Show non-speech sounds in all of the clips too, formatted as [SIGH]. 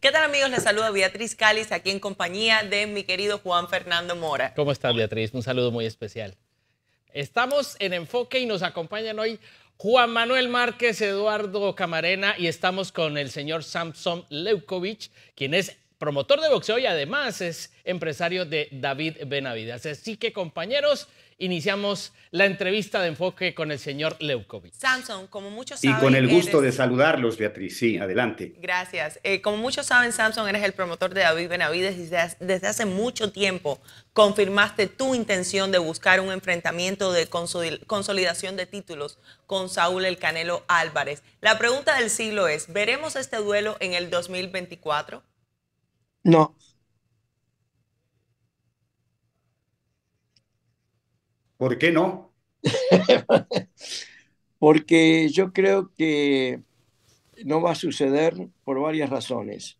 ¿Qué tal amigos? Les saludo Beatriz Cáliz aquí en compañía de mi querido Juan Fernando Mora. ¿Cómo estás Beatriz? Un saludo muy especial. Estamos en Enfoque y nos acompañan hoy Juan Manuel Márquez, Eduardo Camarena y estamos con el señor Samson Leukovic, quien es promotor de boxeo y además es empresario de David Benavides. Así que compañeros, iniciamos la entrevista de enfoque con el señor Leukovic. Samson, como muchos saben. Y con el gusto de saludarlos, Beatriz. Sí, adelante. Gracias. Eh, como muchos saben, Samson, eres el promotor de David Benavides y desde hace mucho tiempo confirmaste tu intención de buscar un enfrentamiento de consolidación de títulos con Saúl El Canelo Álvarez. La pregunta del siglo es: ¿veremos este duelo en el 2024? No. ¿Por qué no? [LAUGHS] Porque yo creo que no va a suceder por varias razones.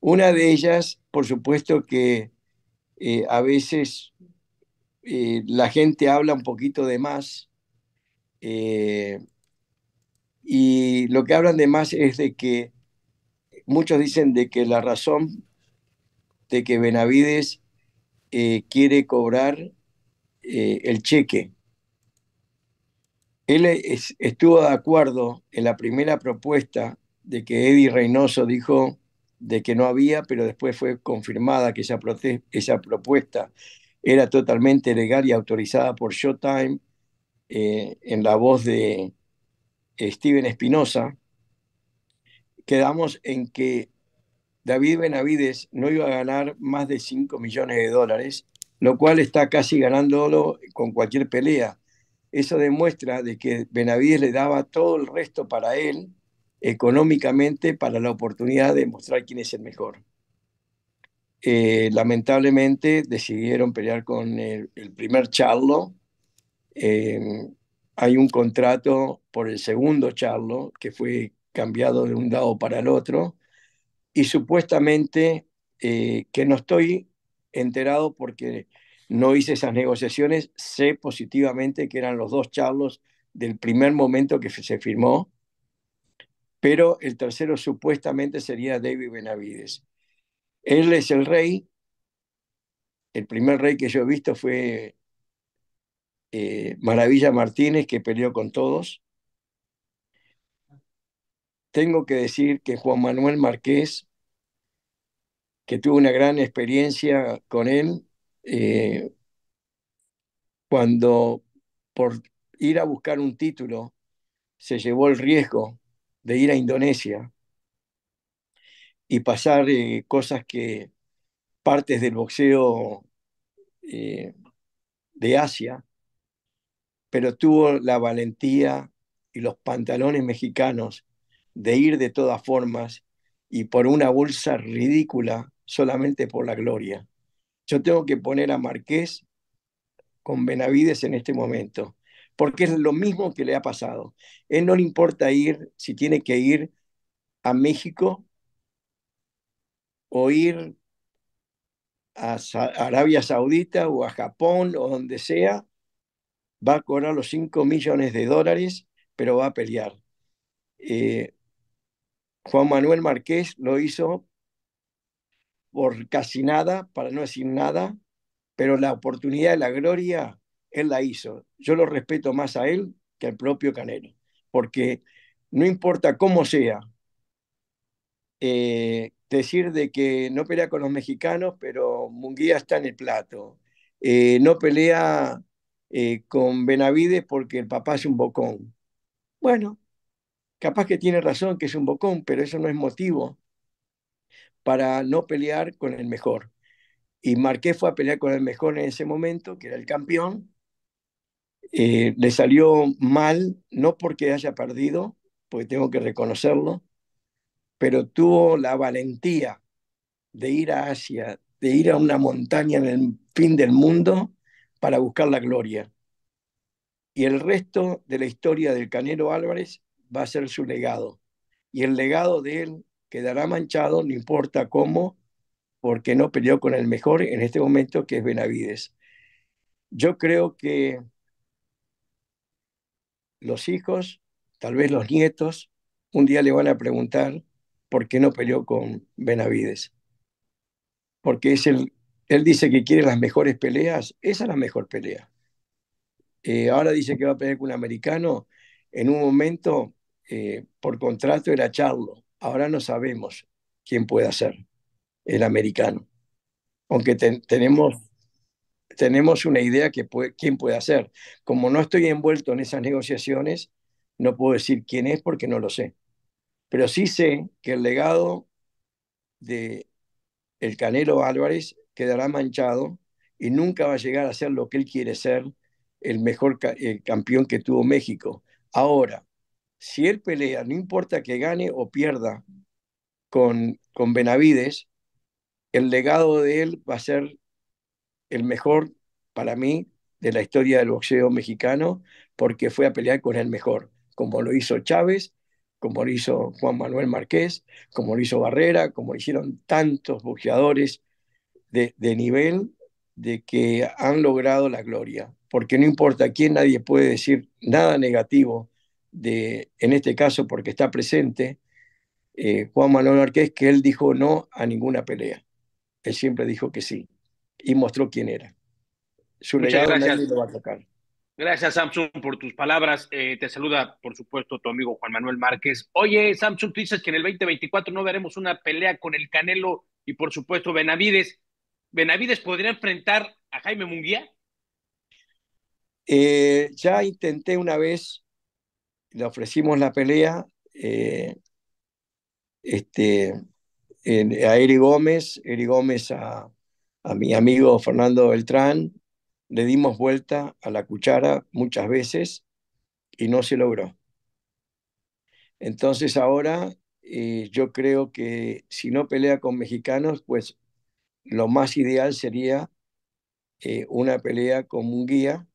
Una de ellas, por supuesto, que eh, a veces eh, la gente habla un poquito de más eh, y lo que hablan de más es de que muchos dicen de que la razón de que Benavides quiere cobrar eh, el cheque. Él estuvo de acuerdo en la primera propuesta de que Eddie Reynoso dijo de que no había, pero después fue confirmada que esa, esa propuesta era totalmente legal y autorizada por Showtime eh, en la voz de eh, Steven Espinosa. Quedamos en que David Benavides no iba a ganar más de 5 millones de dólares lo cual está casi ganándolo con cualquier pelea. Eso demuestra de que Benavides le daba todo el resto para él, económicamente, para la oportunidad de mostrar quién es el mejor. Eh, lamentablemente decidieron pelear con el, primer charlo. Eh, hay un contrato por el segundo charlo que fue cambiado de un lado para el otro. Y supuestamente, eh, que no estoy enterado porque no hice esas negociaciones, sé positivamente que eran los dos charlos del primer momento que se firmó, pero el tercero supuestamente sería David Benavides. Él es el rey, el primer rey que yo he visto fue eh, Maravilla Martínez, que peleó con todos. Tengo que decir que Juan Manuel Marqués que tuvo una gran experiencia con él eh, cuando por ir a buscar un título se llevó el riesgo de ir a Indonesia y pasar eh, cosas que partes del boxeo eh, de Asia, pero tuvo la valentía y los pantalones mexicanos de ir de todas formas y por una bolsa ridícula solamente por la gloria. Yo tengo que poner a Marqués con Benavides en este momento, porque es lo mismo que le ha pasado. Él no le importa ir, si tiene que ir a México o ir a Arabia Saudita o a Japón o donde sea, va a cobrar los 5 millones de dólares, pero va a pelear. Eh, Juan Manuel Marqués lo hizo por casi nada, para no decir nada, pero la oportunidad y la gloria él la hizo. Yo lo respeto más a él que al propio Canelo, porque no importa cómo sea, eh, decir de que no pelea con los mexicanos, pero Munguía está en el plato, eh, no pelea eh, con Benavides porque el papá es un bocón. Bueno, capaz que tiene razón que es un bocón, pero eso no es motivo para no pelear con el mejor. Y Marqué fue a pelear con el mejor en ese momento, que era el campeón. Eh, le salió mal, no porque haya perdido, porque tengo que reconocerlo, pero tuvo la valentía de ir a Asia, de ir a una montaña en el fin del mundo para buscar la gloria. Y el resto de la historia del canero Álvarez va a ser su legado. Y el legado de él quedará manchado, no importa cómo, porque no peleó con el mejor en este momento, que es Benavides. Yo creo que los hijos, tal vez los nietos, un día le van a preguntar por qué no peleó con Benavides. Porque es él dice que quiere las mejores peleas, esa es la mejor pelea. Eh, ahora dice que va a pelear con un americano, en un momento, eh, por contrato, era Charlo ahora no sabemos quién puede ser el americano. Aunque tenemos, tenemos una idea que puede, quién puede ser, Como no estoy envuelto en esas negociaciones, no puedo decir quién es porque no lo sé. Pero sí sé que el legado de el Canelo Álvarez quedará manchado y nunca va a llegar a ser lo que él quiere ser, el mejor campeón que tuvo México. Ahora, si él pelea, no importa que gane o pierda con, con Benavides, el legado de él va a ser el mejor para mí de la historia del boxeo mexicano, porque fue a pelear con el mejor, como lo hizo Chávez, como lo hizo Juan Manuel Márquez, como lo hizo Barrera, como lo hicieron tantos boxeadores de, de nivel de que han logrado la gloria, porque no importa quién, nadie puede decir nada negativo en este caso porque está presente, eh, Juan Manuel Márquez que él dijo no a ninguna pelea. Él siempre dijo que sí y mostró quién era. gracias. Gracias, Samsung, por tus palabras. Eh, te saluda, por supuesto, tu amigo Juan Manuel Márquez. Oye, Samsung, tú dices que en el 2024 no veremos una pelea con el Canelo y, por supuesto, Benavides. ¿Benavides podría enfrentar a Jaime Munguía? Eh, ya intenté una vez le ofrecimos la pelea eh, este, a Eri Gómez, Eri Gómez a, mi amigo Fernando Beltrán, le dimos vuelta a la cuchara muchas veces y no se logró. Entonces ahora eh, yo creo que si no pelea con mexicanos, pues lo más ideal sería eh, una pelea con un guía.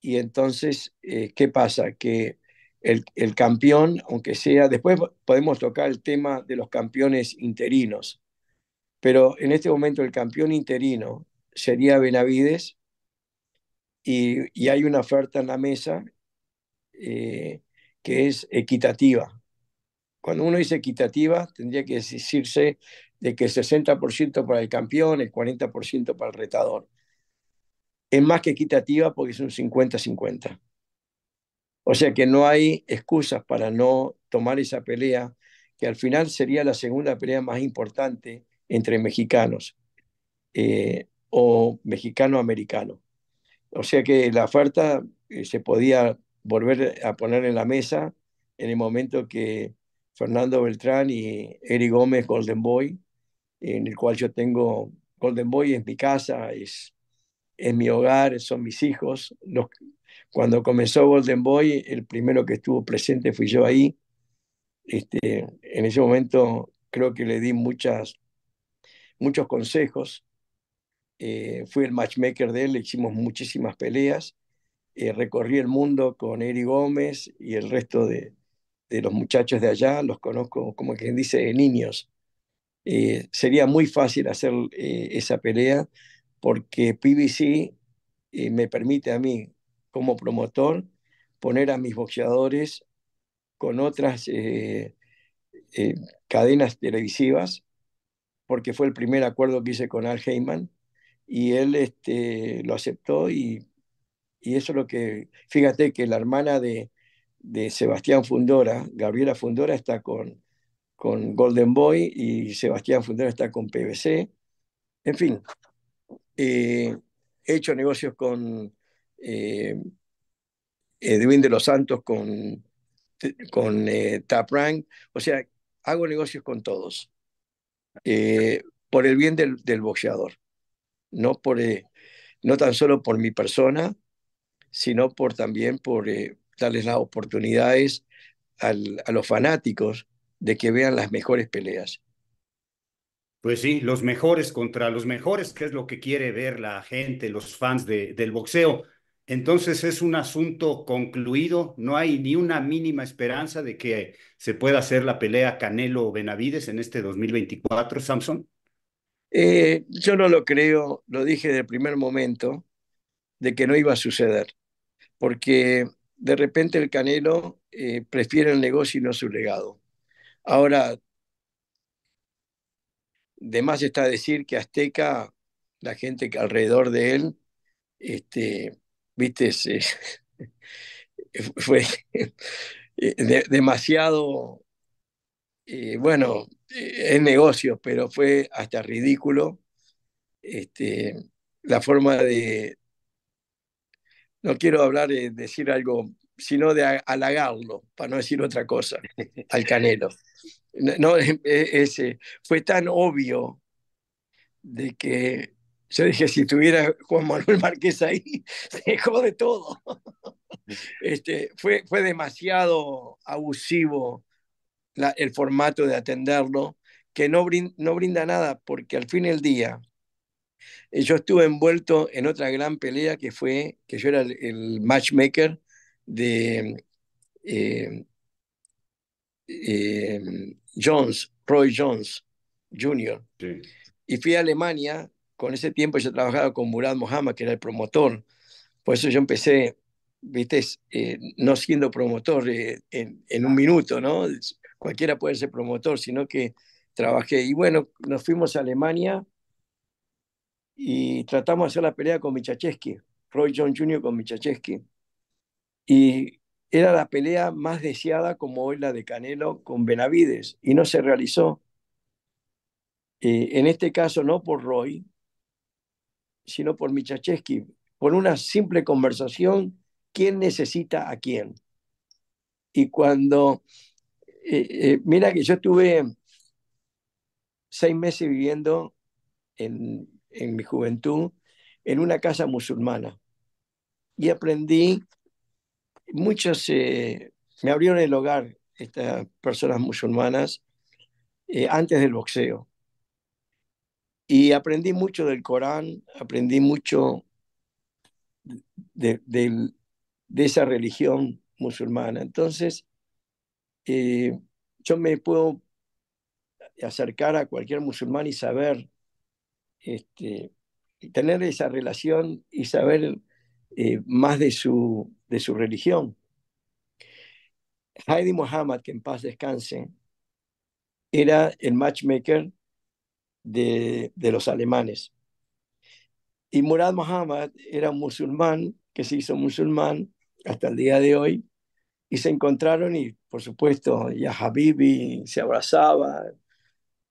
Y entonces, ¿qué pasa? Que el, campeón, aunque sea, después podemos tocar el tema de los campeones interinos, pero en este momento el campeón interino sería Benavides y, hay una oferta en la mesa eh, que es equitativa. Cuando uno dice equitativa, tendría que decirse de que el 60% para el campeón, el 40% para el retador. Es más que equitativa porque es un 50-50. O sea que no hay excusas para no tomar esa pelea, que al final sería la segunda pelea más importante entre mexicanos eh, o mexicano-americano. O sea que la oferta eh, se podía volver a poner en la mesa en el momento que Fernando Beltrán y Eric Gómez, Golden Boy, en el cual yo tengo, Golden Boy en mi casa, es, en mi hogar, son mis hijos, los, cuando comenzó Golden Boy, el primero que estuvo presente fui yo ahí. Este, en ese momento creo que le di muchas, muchos consejos. Eh, fui el matchmaker de él, le hicimos muchísimas peleas. Eh, recorrí el mundo con Eri Gómez y el resto de, de, los muchachos de allá, los conozco como quien dice de niños. Eh, sería muy fácil hacer esa pelea porque PBC me permite a mí como promotor, poner a mis boxeadores con otras eh, eh, cadenas televisivas, porque fue el primer acuerdo que hice con Al Heyman, y él este, lo aceptó y, eso es lo que, fíjate que la hermana de, Sebastián Fundora, Gabriela Fundora, está con, con Golden Boy y Sebastián Fundora está con PBC. En fin, eh, he hecho negocios con eh, Edwin de los Santos con, con eh, O sea, hago negocios con todos. Eh, por el bien del, boxeador. No, por, no tan solo por mi persona, sino por también por darles las oportunidades a los fanáticos de que vean las mejores peleas. Pues sí, los mejores contra los mejores, que es lo que quiere ver la gente, los fans del boxeo entonces es un asunto concluido, no hay ni una mínima esperanza de que se pueda hacer la pelea Canelo Benavides en este 2024, Samson. Eh, yo no lo creo, lo dije desde el primer momento, de que no iba a suceder, porque de repente el Canelo eh, prefiere el negocio y no su legado. Ahora, de más está decir que Azteca, la gente alrededor de él, este, viste, [LAUGHS] eh, fue eh, demasiado, eh, bueno, es negocio, pero fue hasta ridículo este, la forma de, no quiero hablar, de decir algo, sino de halagarlo, para no decir otra cosa, [LAUGHS] al Canelo. No, [LAUGHS] e, ese, fue tan obvio de que yo dije, si tuviera Juan Manuel Márquez ahí, [LAUGHS] se de todo. Este, fue, fue demasiado abusivo el formato de atenderlo, que no, brinda, no brinda nada, porque al fin del día eh, yo estuve envuelto en otra gran pelea que fue que yo era el, matchmaker de eh, eh, Jones, Roy Jones Jr. Y fui a Alemania con ese tiempo yo trabajaba con Murad Mohamed, que era el promotor. Por eso yo empecé, viste, eh, no siendo promotor eh, en, un minuto, ¿no? Cualquiera puede ser promotor, sino que trabajé. Y bueno, nos fuimos a Alemania y tratamos de hacer la pelea con Michachesky... Roy John Jr. con Michachewski. Y era la pelea más deseada como hoy la de Canelo con Benavides y no se realizó. Eh, en este caso no por Roy, sino por Michachevsky, por una simple conversación, quién necesita a quién. Y cuando, eh, eh, mira que yo estuve seis meses viviendo en, mi juventud en una casa musulmana y aprendí muchas, eh, me abrieron el hogar estas personas musulmanas antes del boxeo. Y aprendí mucho del Corán, aprendí mucho de, esa religión musulmana. Entonces, eh, yo me puedo acercar a cualquier musulmán y saber, este, tener esa relación y saber eh, más de su, de su religión. Heidi Muhammad que en paz descanse, era el matchmaker de, los alemanes. Y Murad Muhammad era un musulmán que se hizo musulmán hasta el día de hoy y se encontraron y por supuesto ya Habibi se abrazaba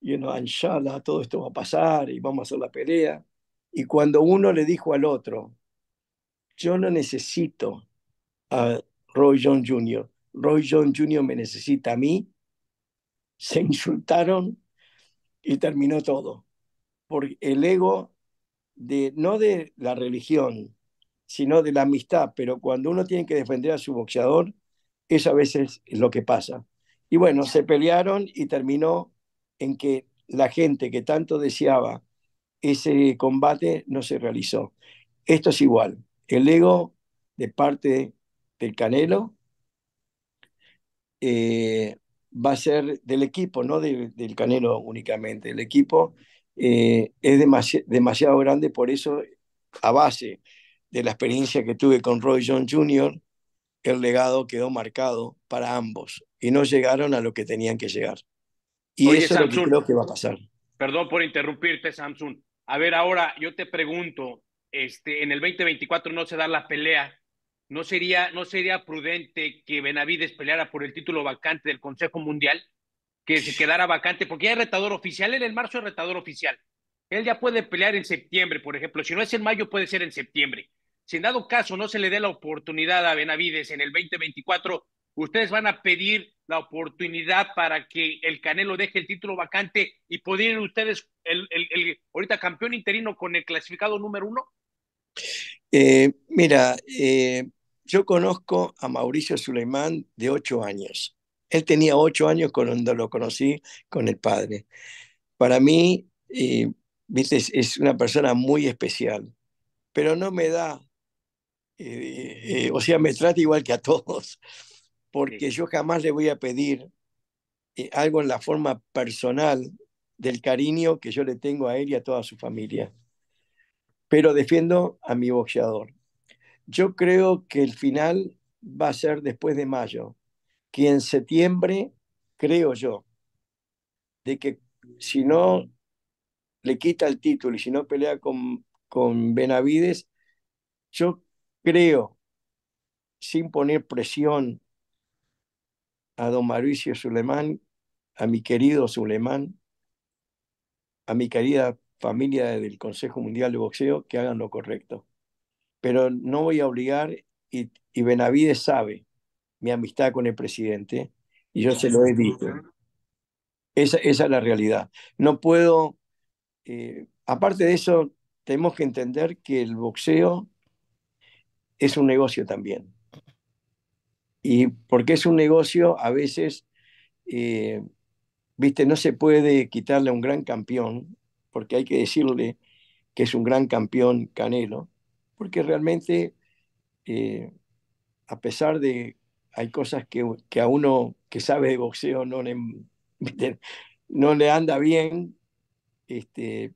y uno todo esto va a pasar y vamos a hacer la pelea y cuando uno le dijo al otro yo no necesito a Roy John Jr. Roy John Jr. me necesita a mí se insultaron y terminó todo. por el ego, de, no de la religión, sino de la amistad, pero cuando uno tiene que defender a su boxeador, eso a veces es lo que pasa. Y bueno, se pelearon y terminó en que la gente que tanto deseaba ese combate no se realizó. Esto es igual. El ego de parte del Canelo eh, va a ser del equipo, no del Canelo únicamente. El equipo eh, es demasiado grande, por eso, a base de la experiencia que tuve con Roy John Jr., el legado quedó marcado para ambos y no llegaron a lo que tenían que llegar. Y eso es lo que creo va a pasar. Perdón por interrumpirte, Samsung. A ver, ahora yo te pregunto, este, en el 2024 no se dan la pelea ¿no sería, no sería prudente que Benavides peleara por el título vacante del Consejo Mundial? Que se quedara vacante, porque ya es retador oficial, en el marzo es retador oficial. Él ya puede pelear en septiembre, por ejemplo. Si no es en mayo, puede ser en septiembre. Si en dado caso no se le dé la oportunidad a Benavides en el 2024, ustedes van a pedir la oportunidad para que el Canelo deje el título vacante y podrían ustedes el, el, ahorita campeón interino con el clasificado número uno? Eh, mira, eh, yo conozco a Mauricio Suleimán de ocho años. Él tenía ocho años cuando lo conocí con el padre. Para mí, eh, Es, una persona muy especial, pero no me da, eh, eh, o sea, me trata igual que a todos, [LAUGHS] porque yo jamás le voy a pedir algo en la forma personal del cariño que yo le tengo a él y a toda su familia. Pero defiendo a mi boxeador. Yo creo que el final va a ser después de mayo, que en septiembre, creo yo, de que si no le quita el título y si no pelea con, con Benavides, yo creo, sin poner presión a don Mauricio Sulemán, a mi querido Sulemán, a mi querida familia del Consejo Mundial de Boxeo, que hagan lo correcto pero no voy a obligar y, Benavides sabe mi amistad con el presidente y yo se lo he dicho. Esa, es la realidad. No puedo, eh, aparte de eso, tenemos que entender que el boxeo es un negocio también. Y porque es un negocio, a veces, eh, viste, no se puede quitarle a un gran campeón, porque hay que decirle que es un gran campeón Canelo, porque realmente, eh, a pesar de, hay cosas que, a uno que sabe de boxeo no le, no le anda bien, este,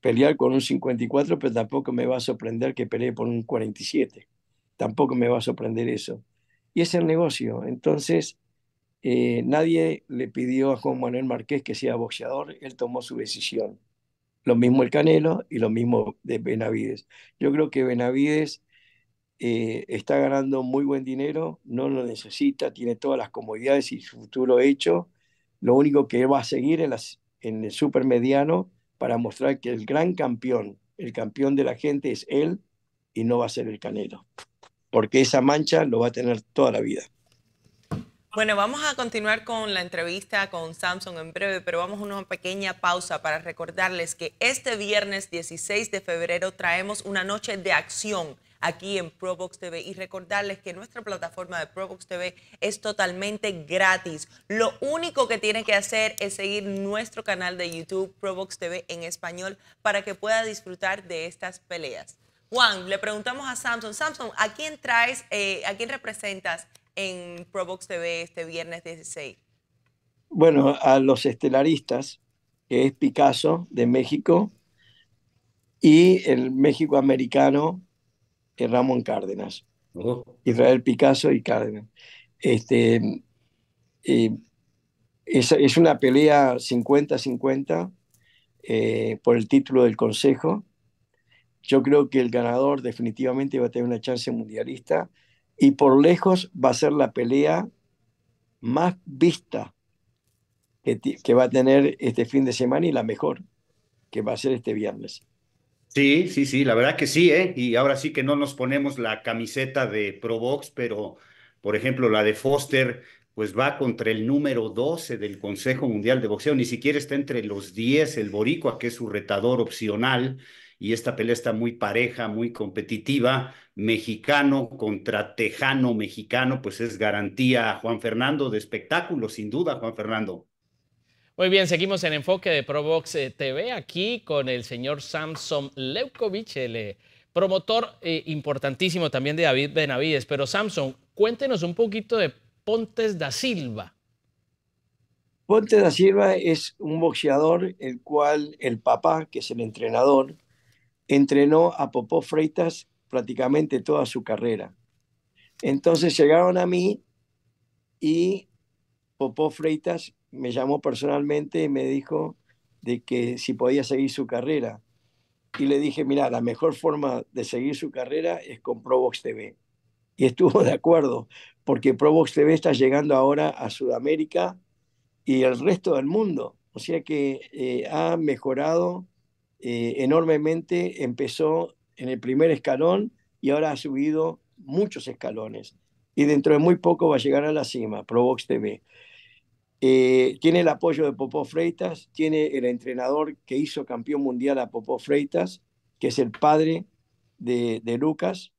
pelear con un 54, pero tampoco me va a sorprender que pelee por un 47. Tampoco me va a sorprender eso. Y es el negocio. Entonces, eh, nadie le pidió a Juan Manuel Márquez que sea boxeador, él tomó su decisión. Lo mismo el Canelo y lo mismo de Benavides. Yo creo que Benavides eh, está ganando muy buen dinero, no lo necesita, tiene todas las comodidades y su futuro hecho. Lo único que va a seguir en, las, en el supermediano mediano para mostrar que el gran campeón, el campeón de la gente es él y no va a ser el Canelo, porque esa mancha lo va a tener toda la vida. Bueno, vamos a continuar con la entrevista con Samsung en breve, pero vamos a una pequeña pausa para recordarles que este viernes 16 de febrero traemos una noche de acción aquí en ProBox TV y recordarles que nuestra plataforma de ProBox TV es totalmente gratis. Lo único que tiene que hacer es seguir nuestro canal de YouTube ProBox TV en español para que pueda disfrutar de estas peleas. Juan, le preguntamos a Samsung, Samsung, ¿a quién traes, eh, a quién representas en Provox TV este viernes 16? Bueno, a los estelaristas, que es Picasso de México y el México americano Ramón Cárdenas. Israel Picasso y Cárdenas. Este, eh, es, una pelea 50-50 eh, por el título del Consejo. Yo creo que el ganador definitivamente va a tener una chance mundialista y por lejos va a ser la pelea más vista que, va a tener este fin de semana y la mejor que va a ser este viernes. Sí, sí, sí, la verdad que sí, ¿eh? Y ahora sí que no nos ponemos la camiseta de Provox, pero por ejemplo la de Foster, pues va contra el número 12 del Consejo Mundial de Boxeo, ni siquiera está entre los 10 el Boricua, que es su retador opcional, y esta pelea está muy pareja, muy competitiva, mexicano contra tejano mexicano, pues es garantía, Juan Fernando, de espectáculo, sin duda, Juan Fernando. Muy bien, seguimos en enfoque de ProBox eh, TV aquí con el señor Samson Leukovic el eh, promotor eh, importantísimo también de David Benavides. Pero Samson, cuéntenos un poquito de Pontes da Silva. Pontes da Silva es un boxeador el cual el papá, que es el entrenador, entrenó a Popó Freitas prácticamente toda su carrera. Entonces llegaron a mí y Popó Freitas me llamó personalmente y me dijo de que si podía seguir su carrera. Y le dije, mira, la mejor forma de seguir su carrera es con Provox TV. Y estuvo de acuerdo, porque Probox TV está llegando ahora a Sudamérica y el resto del mundo. O sea que eh, ha mejorado eh, enormemente, empezó en el primer escalón y ahora ha subido muchos escalones. Y dentro de muy poco va a llegar a la cima, Provox TV. Eh, tiene el apoyo de Popó Freitas, tiene el entrenador que hizo campeón mundial a Popó Freitas, que es el padre de, Lucas.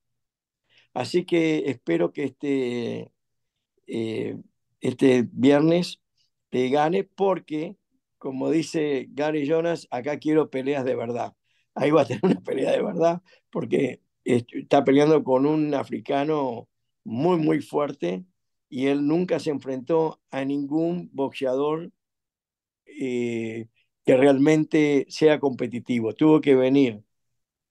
Así que espero que este, eh, este viernes te gane porque como dice Gary Jonas, acá quiero peleas de verdad. Ahí va a tener una pelea de verdad porque está peleando con un africano muy, muy fuerte y él nunca se enfrentó a ningún boxeador eh, que realmente sea competitivo. Tuvo que venir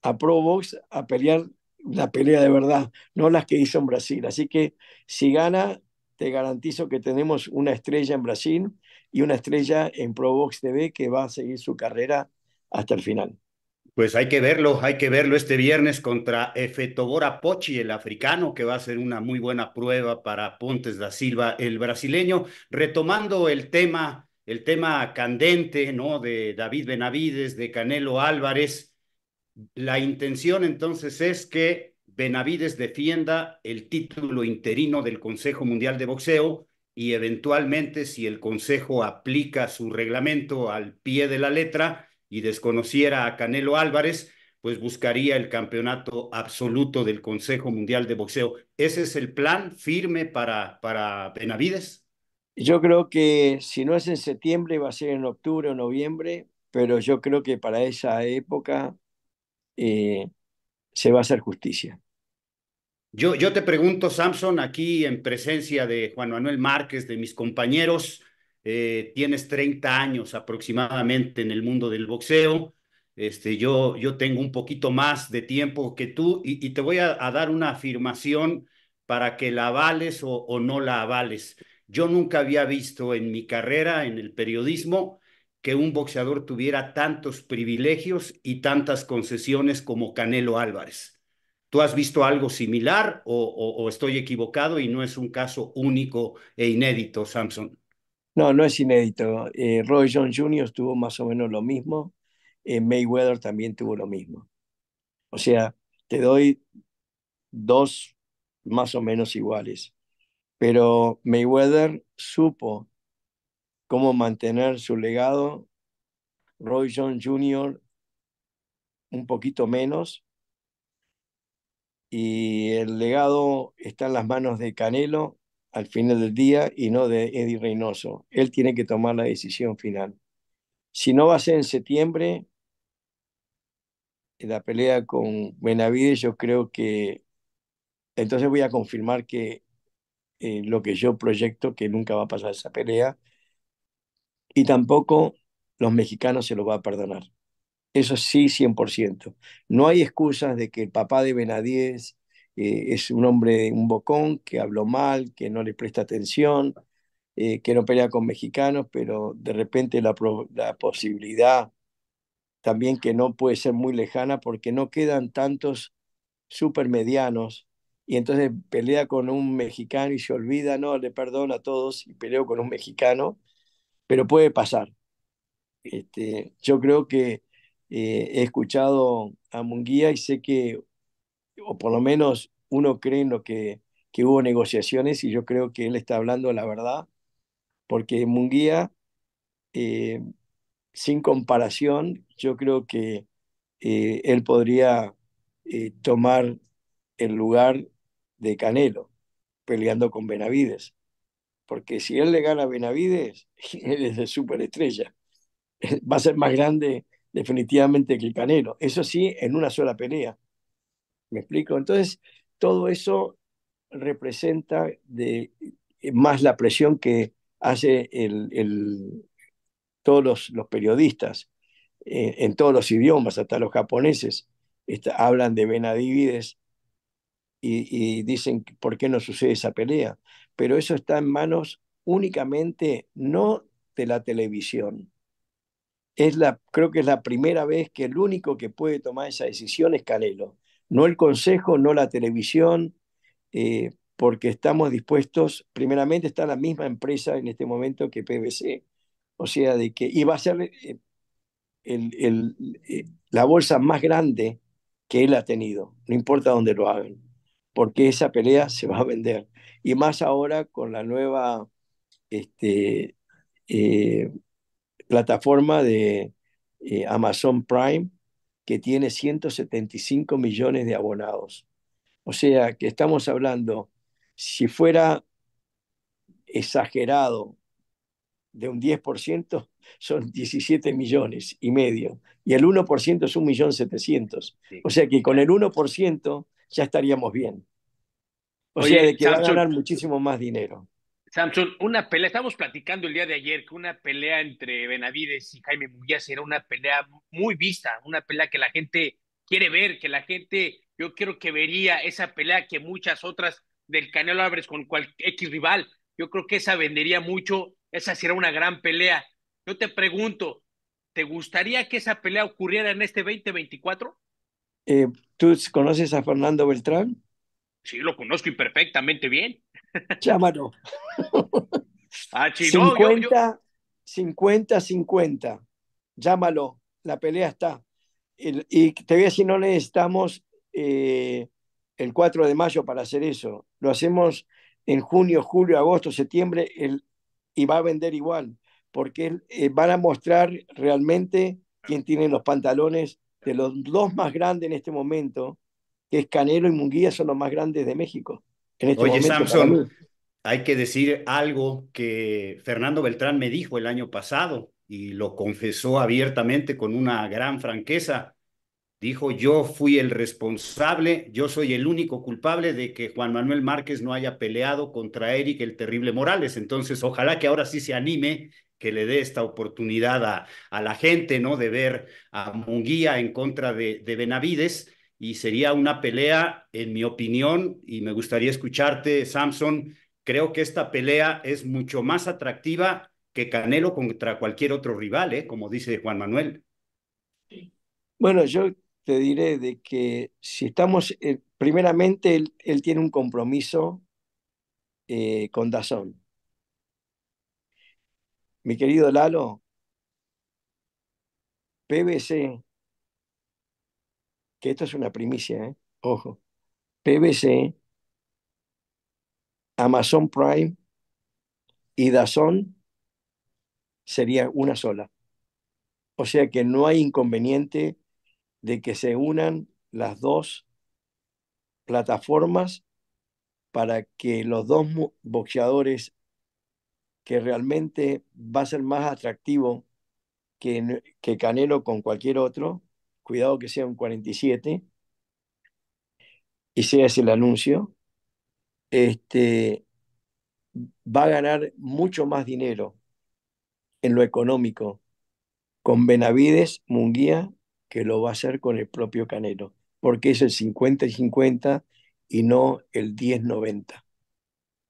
a Pro Box a pelear la pelea de verdad, no las que hizo en Brasil. Así que si gana, te garantizo que tenemos una estrella en Brasil y una estrella en ProVox TV que va a seguir su carrera hasta el final. Pues hay que verlo, hay que verlo este viernes contra Efetobora Pochi, el africano, que va a ser una muy buena prueba para Pontes da Silva, el brasileño. Retomando el tema, el tema candente, ¿no? De David Benavides, de Canelo Álvarez. La intención entonces es que Benavides defienda el título interino del Consejo Mundial de Boxeo y eventualmente si el Consejo aplica su reglamento al pie de la letra y desconociera a Canelo Álvarez, pues buscaría el campeonato absoluto del Consejo Mundial de Boxeo. ¿Ese es el plan firme para, para Benavides? Yo creo que si no es en septiembre, va a ser en octubre o noviembre, pero yo creo que para esa época eh, se va a hacer justicia. Yo, te pregunto, Samson, aquí en presencia de Juan Manuel Márquez, de mis compañeros, eh, tienes 30 años aproximadamente en el mundo del boxeo. Este, yo, yo tengo un poquito más de tiempo que tú y, te voy a, dar una afirmación para que la avales o no la avales. Yo nunca había visto en mi carrera, en el periodismo, que un boxeador tuviera tantos privilegios y tantas concesiones como Canelo Álvarez. ¿Tú has visto algo similar o, estoy equivocado y no es un caso único e inédito, Samson? No, no es inédito. Eh, Roy John Jr. tuvo más o menos lo mismo. Eh, Mayweather también tuvo lo mismo. O sea, te doy dos más o menos iguales. Pero Mayweather supo cómo mantener su legado. Roy John Jr. un poquito menos, y el legado está en las manos de Canelo al final del día y no de Eddie Reynoso. Él tiene que tomar la decisión final. Si no va a ser en septiembre, la pelea con Benavides, yo creo que entonces voy a confirmar que eh, lo que yo proyecto, que nunca va a pasar esa pelea, y tampoco los mexicanos se lo va a perdonar. Eso sí, 100%. No hay excusas de que el papá de Benadíez eh, es un hombre, un bocón, que habló mal, que no le presta atención, eh, que no pelea con mexicanos, pero de repente la, posibilidad también que no puede ser muy lejana porque no quedan tantos medianos y entonces pelea con un mexicano y se olvida, no, le perdona a todos y peleo con un mexicano, pero puede pasar. Este, yo creo que eh, he escuchado a Munguía y sé que, o por lo menos uno cree en lo que, que hubo negociaciones y yo creo que él está hablando la verdad, porque Munguía, eh, sin comparación, yo creo que eh, él podría tomar el lugar de Canelo peleando con Benavides. Porque si él le gana a Benavides, [LAUGHS] él es de superestrella. [LAUGHS] Va a ser más grande definitivamente que el Canelo. Eso sí, en una sola pelea. ¿Me explico? Entonces, todo eso representa de, eh, más la presión que hace el, todos los, periodistas eh, en todos los idiomas, hasta los japoneses, hablan de Benavides y dicen por qué no sucede esa pelea. Pero eso está en manos únicamente no de la televisión, es la, creo que es la primera vez que el único que puede tomar esa decisión es Canelo. No el Consejo, no la televisión, eh, porque estamos dispuestos, primeramente está la misma empresa en este momento que PBC, o sea, de que, y va a ser eh, eh, la bolsa más grande que él ha tenido, no importa dónde lo hagan, porque esa pelea se va a vender. Y más ahora con la nueva este, plataforma de eh, Amazon Prime que tiene 175 millones de abonados. O sea que estamos hablando, si fuera exagerado de un 10%, [LAUGHS] son 17 millones y medio. Y el 1% es millón setecientos O sea que con el 1% ya estaríamos bien. O sea de que a ganar muchísimo más dinero. Samson, una pelea, estábamos platicando el día de ayer que una pelea entre Benavides y Jaime Muguía será una pelea muy vista, una pelea que la gente quiere ver, que la gente, yo creo que vería esa pelea que muchas otras del Canelo Álvarez con cualquier X rival, yo creo que esa vendería mucho, esa será una gran pelea. Yo te pregunto, ¿te gustaría que esa pelea ocurriera en este 2024? Eh, ¿Tú conoces a Fernando Beltrán? Sí, lo conozco imperfectamente bien. Llámalo 50, 50, Llámalo, la pelea está. Y, te voy a decir, no necesitamos eh, el 4 de mayo para hacer eso. Lo hacemos en junio, julio, agosto, septiembre el, y va a vender igual, porque eh, van a mostrar realmente quién tiene los pantalones de los dos más grandes en este momento, que es Canelo y Munguía, son los más grandes de México. Este Oye, Samson, hay que decir algo que Fernando Beltrán me dijo el año pasado y lo confesó abiertamente con una gran franqueza. Dijo, yo fui el responsable, yo soy el único culpable de que Juan Manuel Márquez no haya peleado contra Eric el terrible Morales. Entonces, ojalá que ahora sí se anime, que le dé esta oportunidad a, la gente, ¿no? De ver a Munguía en contra de, de Benavides y sería una pelea, en mi opinión, y me gustaría escucharte, Samson, creo que esta pelea es mucho más atractiva que Canelo contra cualquier otro rival, ¿eh? como dice Juan Manuel. Bueno, yo te diré de que si estamos, eh, primeramente él, tiene un compromiso eh, con Dazón. Mi querido Lalo, PBC que esto es una primicia, ¿eh? ojo, PBC, Amazon Prime y Dazón sería una sola. O sea que no hay inconveniente de que se unan las dos plataformas para que los dos boxeadores que realmente va a ser más atractivo que, que Canelo con cualquier otro, cuidado que sea un 47, y sea ese el anuncio, este, va a ganar mucho más dinero en lo económico con Benavides Munguía que lo va a hacer con el propio Canelo, porque es el 50 y 50 y no el 10-90.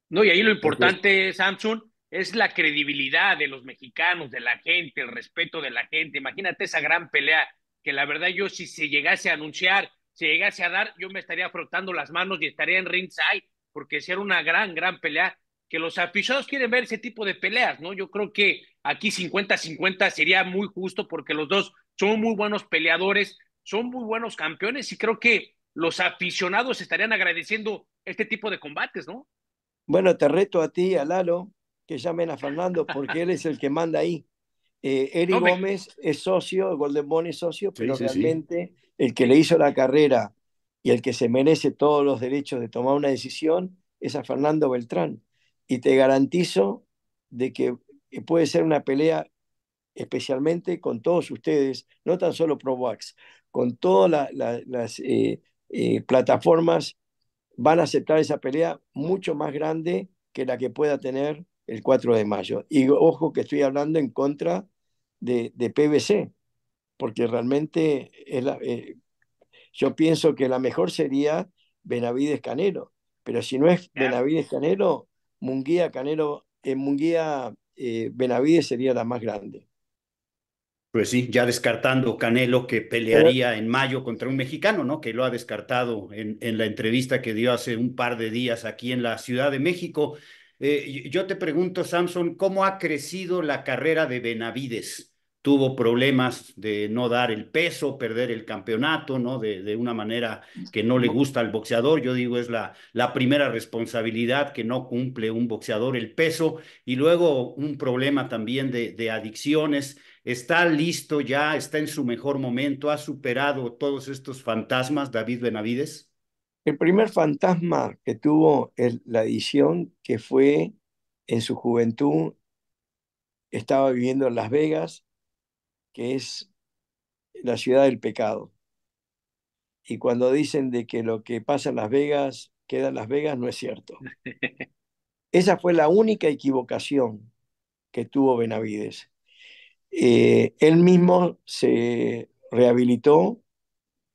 No, y ahí lo importante, Samsung, es la credibilidad de los mexicanos, de la gente, el respeto de la gente. Imagínate esa gran pelea que la verdad yo si se llegase a anunciar, se llegase a dar, yo me estaría frotando las manos y estaría en ringside, porque sería una gran, gran pelea, que los aficionados quieren ver ese tipo de peleas, ¿no? Yo creo que aquí 50-50 sería muy justo porque los dos son muy buenos peleadores, son muy buenos campeones y creo que los aficionados estarían agradeciendo este tipo de combates, ¿no? Bueno, te reto a ti, a Lalo, que llamen a Fernando porque él es el que manda ahí. Eh, Eric Gómez es socio, Golden Bone es socio, pero realmente el que le hizo la carrera y el que se merece todos los derechos de tomar una decisión es a Fernando Beltrán. Y te garantizo de que eh, puede ser una pelea especialmente con todos ustedes, no tan solo ProVax, con todas las eh, eh, plataformas van a aceptar esa pelea mucho más grande que la que pueda tener el 4 de mayo. Y ojo que estoy hablando en contra de, de porque realmente eh, yo pienso que la mejor sería Benavides Canelo, pero si no es Benavides Canelo, Munguía Canelo, en eh, Munguía eh, Benavides sería la más grande. Pues sí, ya descartando Canelo que pelearía en mayo contra un mexicano, ¿no? Que lo ha descartado en, en, la entrevista que dio hace un par de días aquí en la Ciudad de México. Eh, yo te pregunto, Samson, ¿cómo ha crecido la carrera de Benavides? Tuvo problemas de no dar el peso, perder el campeonato, ¿no? De, de una manera que no le gusta al boxeador. Yo digo, es la, primera responsabilidad que no cumple un boxeador el peso. Y luego un problema también de, de adicciones está listo ya, está en su mejor momento, ha superado todos estos fantasmas, David Benavides? El primer fantasma que tuvo el, la edición, que fue en su juventud, estaba viviendo en Las Vegas, que es la ciudad del pecado. Y cuando dicen de que lo que pasa en Las Vegas queda en Las Vegas, no es cierto. [LAUGHS] Esa fue la única equivocación que tuvo Benavides. Eh, él mismo se rehabilitó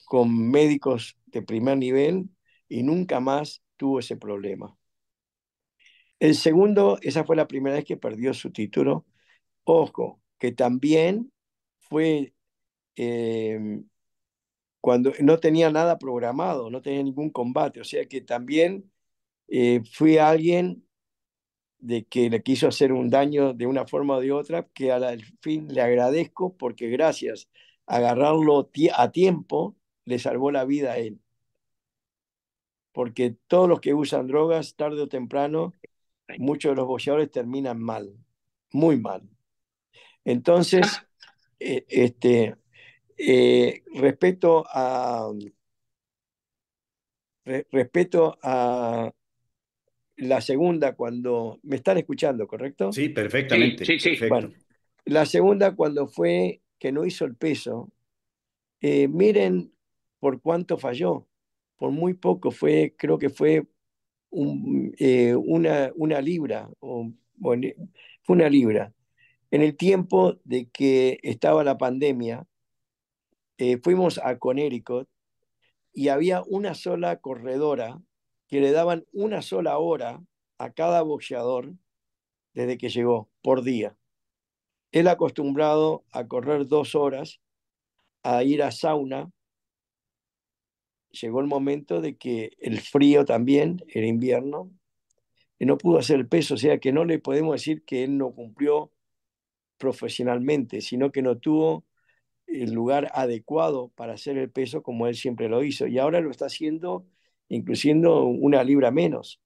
con médicos de primer nivel y nunca más tuvo ese problema. El segundo, esa fue la primera vez que perdió su título. Ojo, que también fue eh, cuando no tenía nada programado, no tenía ningún combate. O sea que también fue eh, fui alguien de que le quiso hacer un daño de una forma o de otra, que al fin le agradezco porque gracias a agarrarlo a tiempo le salvó la vida a él porque todos los que usan drogas, tarde o temprano, muchos de los boxeadores terminan mal, muy mal. Entonces, [LAUGHS] eh, este, eh, respecto a a la segunda cuando me están escuchando, ¿correcto? Sí, perfectamente. Sí, sí, la segunda cuando fue que no hizo el peso, eh, miren por cuánto falló por muy poco, fue, creo que fue eh, una, una, libra, fue una libra. En el tiempo de que estaba la pandemia, eh, fuimos a Connecticut y había una sola corredora que le daban una sola hora a cada boxeador desde que llegó por día. Él acostumbrado a correr dos horas, a ir a sauna, llegó el momento de que el frío también, el invierno, y no pudo hacer el peso, o sea que no le podemos decir que él no cumplió profesionalmente, sino que no tuvo el lugar adecuado para hacer el peso como él siempre lo hizo. Y ahora lo está haciendo incluyendo una libra menos.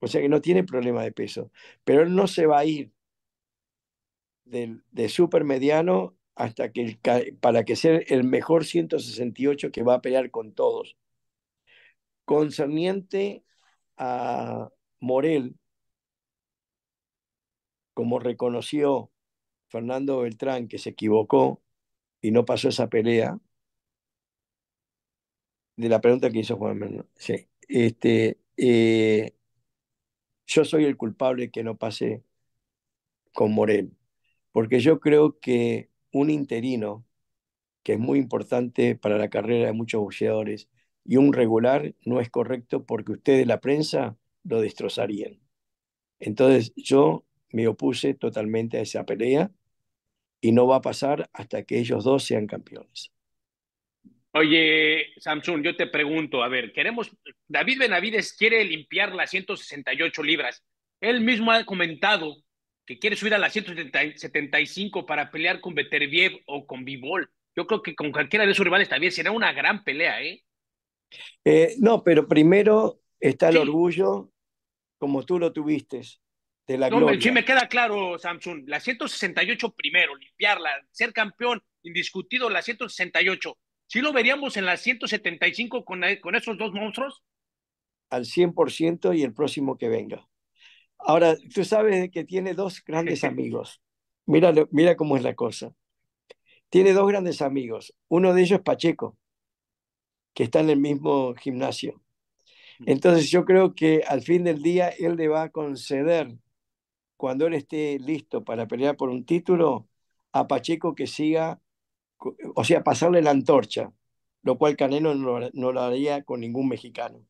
O sea que no tiene problema de peso. Pero él no se va a ir de, de super mediano hasta que para que sea el mejor 168 que va a pelear con todos. Concerniente a Morel, como reconoció Fernando Beltrán que se equivocó y no pasó esa pelea, de la pregunta que hizo Juan Manuel, este, eh, yo soy el culpable que no pase con Morel, porque yo creo que un interino, que es muy importante para la carrera de muchos boxeadores, y un regular no es correcto porque ustedes, la prensa, lo destrozarían. Entonces yo me opuse totalmente a esa pelea y no va a pasar hasta que ellos dos sean campeones. Oye, Samsung, yo te pregunto, a ver, queremos, David Benavides quiere limpiar las 168 libras. Él mismo ha comentado que quiere subir a las 175 para pelear con Beterbiev o con Bibol. Yo creo que con cualquiera de sus rivales también será una gran pelea, ¿eh? Eh, no, pero primero está el orgullo como tú lo tuviste, de la no, gloria. me queda claro, Samsung, la 168 primero, limpiarla, ser campeón indiscutido, la 168. Si lo veríamos en la 175 con, eh, con esos dos monstruos? Al 100% y el próximo que venga. Ahora, tú sabes que tiene dos grandes [LAUGHS] amigos. Mira, mira cómo es la cosa. Tiene dos grandes amigos. Uno de ellos es Pacheco que está en el mismo gimnasio. Mm. Entonces yo creo que al fin del día él le va a conceder, cuando él esté listo para pelear por un título, a Pacheco que siga, o sea, pasarle la antorcha, lo cual Canelo no, lo haría con ningún mexicano.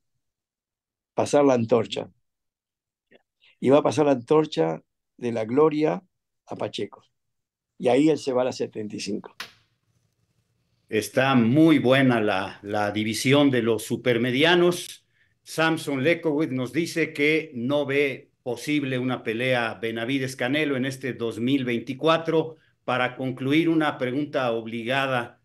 Pasar la antorcha. Y va a pasar la antorcha de la gloria a Pacheco. Y ahí él se va a las 75. Está muy buena la, división de los supermedianos. Samson Lekowitz nos dice que no ve posible una pelea Benavides-Canelo en este 2024. Para concluir, una pregunta obligada.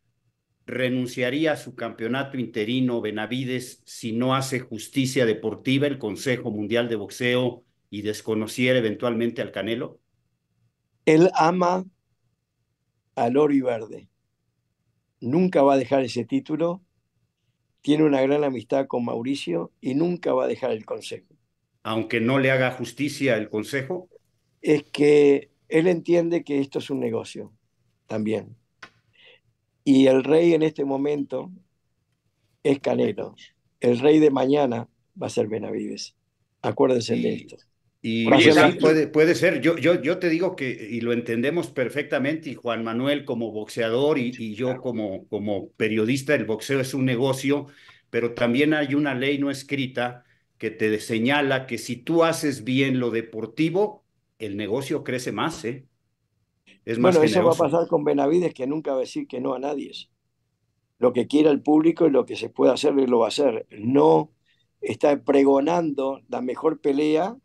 ¿Renunciaría a su campeonato interino Benavides si no hace justicia deportiva el Consejo Mundial de Boxeo y desconociera eventualmente al Canelo? Él ama al oro y verde nunca va a dejar ese título, tiene una gran amistad con Mauricio y nunca va a dejar el Consejo. Aunque no le haga justicia el Consejo. Es que él entiende que esto es un negocio también. Y el rey en este momento es Canelo. El rey de mañana va a ser Benavides. Acuérdense de esto. Y puede, puede ser, yo, yo, yo te digo que, y lo entendemos perfectamente, y Juan Manuel como boxeador y, yo como, como periodista, el boxeo es un negocio, pero también hay una ley no escrita que te señala que si tú haces bien lo deportivo, el negocio crece más, ¿eh? Es bueno, eso va a pasar con Benavides, que nunca va a decir que no a nadie. Lo que quiera el público y lo que se puede hacer, lo va a hacer. No está pregonando la mejor pelea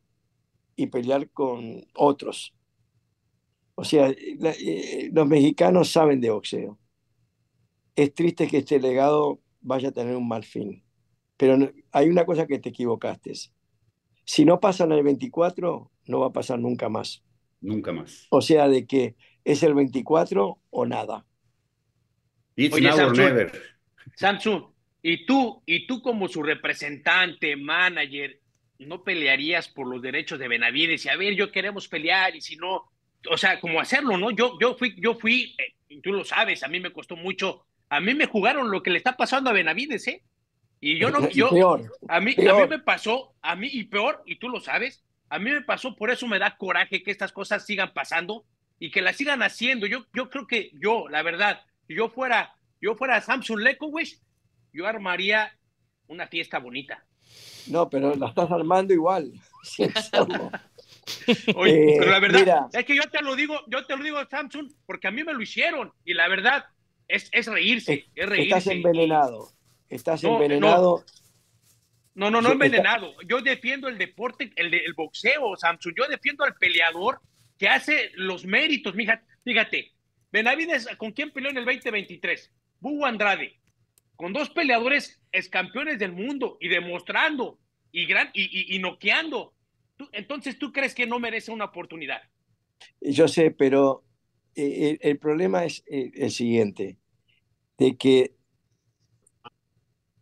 y pelear con otros. O sea, eh, los mexicanos saben de boxeo. Es triste que este legado vaya a tener un mal fin. Pero hay una cosa que te equivocaste. Si no pasan el 24, no va a pasar nunca más. Nunca más. O sea, de que es el 24 o nada. It's y tú, y tú como su representante, manager, no pelearías por los derechos de Benavides y a ver, yo queremos pelear y si no, o sea, como hacerlo, ¿no? Yo, yo fui, yo fui, eh, tú lo sabes, a mí me costó mucho, a mí me jugaron lo que le está pasando a Benavides, ¿eh? Y yo no, [LAUGHS] yo, a mí, a mí me pasó, a mí, y peor, y tú lo sabes, a mí me pasó, por eso me da coraje que estas cosas sigan pasando y que las sigan haciendo. Yo, yo creo que yo, la verdad, si yo fuera, yo fuera Samsung Lekowicz, yo armaría una fiesta bonita no, pero la estás armando igual. [LAUGHS] [LAUGHS] Oye, eh, pero la verdad es que yo te lo digo, yo te lo digo Samsung, porque a mí me lo hicieron y la verdad es, reírse, eh, es reírse. Estás envenenado, estás envenenado. No, no, no, envenenado. Yo defiendo el deporte, el, boxeo, Samsung. Yo defiendo al peleador que hace los méritos. Fíjate, Benavides, ¿con quién peleó en el 2023? Bugo Andrade con dos peleadores ex campeones del mundo y demostrando y, gran, y, y, noqueando. entonces, ¿tú crees que no merece una oportunidad? Yo sé, pero eh, el, problema es eh, el, siguiente, de que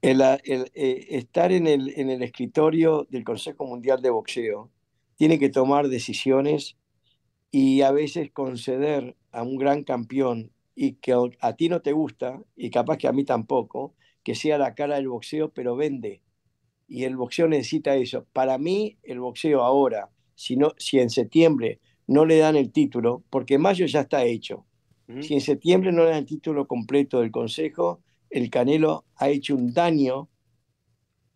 el, eh, estar en, en el escritorio del Consejo Mundial de Boxeo tiene que tomar decisiones y a veces conceder a un gran campeón y que a ti no te gusta y capaz que a mí tampoco, que sea la cara del boxeo, pero vende. Y el boxeo necesita eso. Para mí, el boxeo ahora, si, si en septiembre no le dan el título, porque mayo ya está hecho, si en septiembre no le dan el título completo del Consejo, el Canelo ha hecho un daño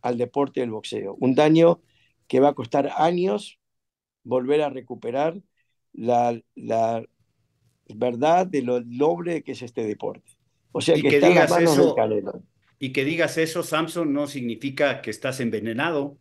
al deporte del boxeo, un daño que va a costar años volver a recuperar la, la ¿verdad?, de lo noble que es este deporte. O sea, que, digas eso, Y que digas eso, Samson, no significa que estás envenenado.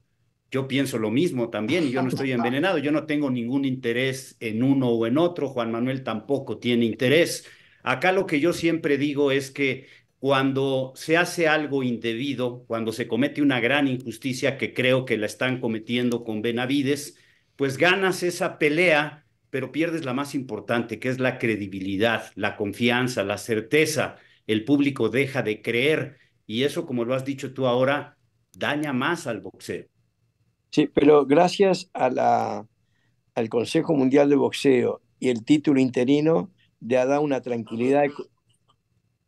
Yo pienso lo mismo también, yo no estoy envenenado, yo no tengo ningún interés en uno o en otro, Juan Manuel tampoco tiene interés. Acá lo que yo siempre digo es que cuando se hace algo indebido, cuando se comete una gran injusticia que creo que la están cometiendo con Benavides, pues ganas esa pelea pero pierdes la más importante, que es la credibilidad, la confianza, la certeza. El público deja de creer y eso, como lo has dicho tú ahora, daña más al boxeo. Sí, pero gracias al Consejo Mundial de Boxeo y el título interino le ha dado una tranquilidad,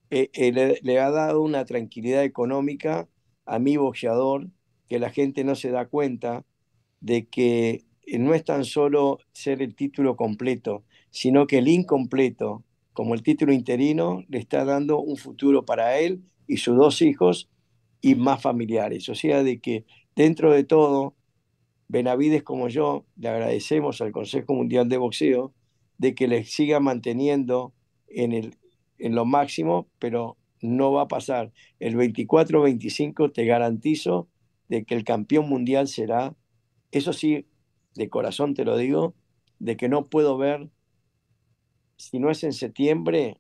eh, eh, le ha dado una tranquilidad económica a mi boxeador que la gente no se da cuenta de que eh, no es tan solo ser el título completo, sino que el incompleto, como el título interino, le está dando un futuro para él y sus dos hijos y más familiares. O sea, de que dentro de todo, Benavides como yo le agradecemos al Consejo Mundial de Boxeo de que le siga manteniendo en, el, en lo máximo, pero no va a pasar. El 24-25 te garantizo de que el campeón mundial será, eso sí, de corazón te lo digo, de que no puedo ver, si no es en septiembre,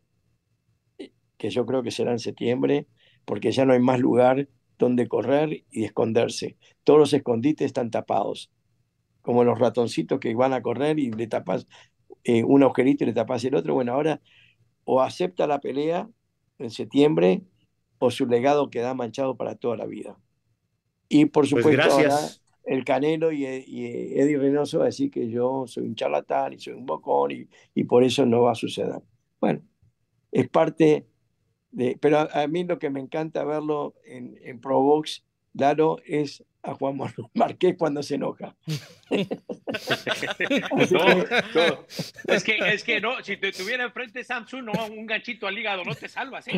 que yo creo que será en septiembre, porque ya no hay más lugar donde correr y esconderse. Todos los escondites están tapados, como los ratoncitos que van a correr y le tapas eh, un agujerito y le tapas el otro. Bueno, ahora o acepta la pelea en septiembre o su legado queda manchado para toda la vida. Y por pues supuesto, el Canelo y, eh, eh, Eddie Reynoso así a decir que yo soy un charlatán y soy un bocón y, y por eso no va a suceder. Bueno, es parte de... Pero a, mí lo que me encanta verlo en, en Provox, Daro, es a Juan Manuel [LAUGHS] Marqués cuando se enoja. [LAUGHS] Es que, es que no, si te tuviera enfrente Samsung, no, un ganchito al hígado no te salvas, ¿eh? [LAUGHS]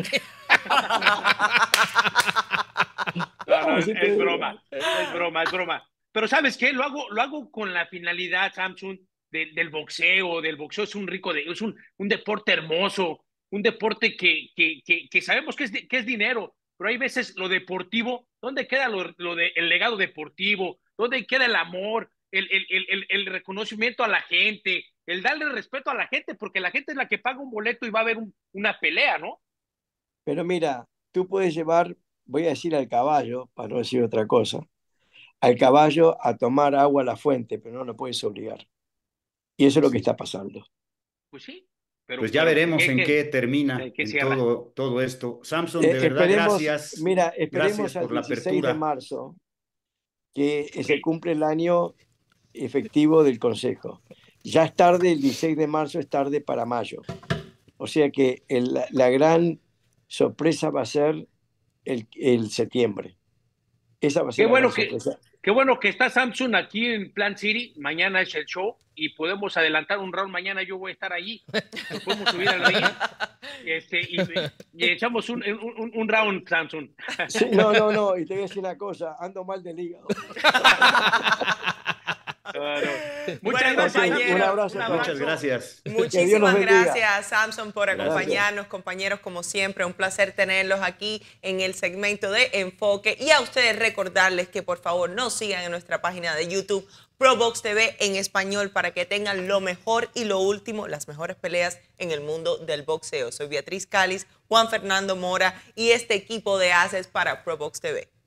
es, broma, es broma, es broma. Pero ¿sabes qué? Lo hago, lo hago con la finalidad, Samsung, del boxeo, del boxeo es un rico, de, es un, deporte hermoso, un deporte que, que, sabemos que es, que es dinero, pero hay veces lo deportivo, ¿dónde queda lo, de, el legado deportivo? ¿Dónde queda el amor, el, el, reconocimiento a la gente, el darle respeto a la gente, porque la gente es la que paga un boleto y va a haber una pelea, ¿no? Pero mira, tú puedes llevar, voy a decir al caballo, para no decir otra cosa, al caballo a tomar agua a la fuente, pero no lo puedes obligar. Y eso es lo que está pasando. Pues sí. Pero pues ya veremos en qué termina todo, esto. Samson, eh, de verdad, gracias. Mira, esperemos al 16 de marzo que se cumple el año efectivo del Consejo. Ya es tarde, el 16 de marzo es tarde para mayo. O sea que la gran sorpresa va a ser el, septiembre. Esa va a ser bueno Qué bueno que está Samsung aquí en Plan City. Mañana es el show y podemos adelantar un round. Mañana yo voy a estar allí. Nos podemos subir al ring [LAUGHS] este, y, echamos un, un, round, Samsung. no, no, no. Y te voy a decir una cosa. Ando mal de hígado. [LAUGHS] Claro. [LAUGHS] Muchas gracias. Un abrazo. Muchas gracias. Muchísimas gracias, Samson, por acompañarnos, compañeros, como siempre. Un placer tenerlos aquí en el segmento de Enfoque. Y a ustedes recordarles que por favor nos sigan en nuestra página de YouTube. ProBox TV en español para que tengan lo mejor y lo último, las mejores peleas en el mundo del boxeo. Soy Beatriz Cáliz, Juan Fernando Mora y este equipo de haces para ProBox TV.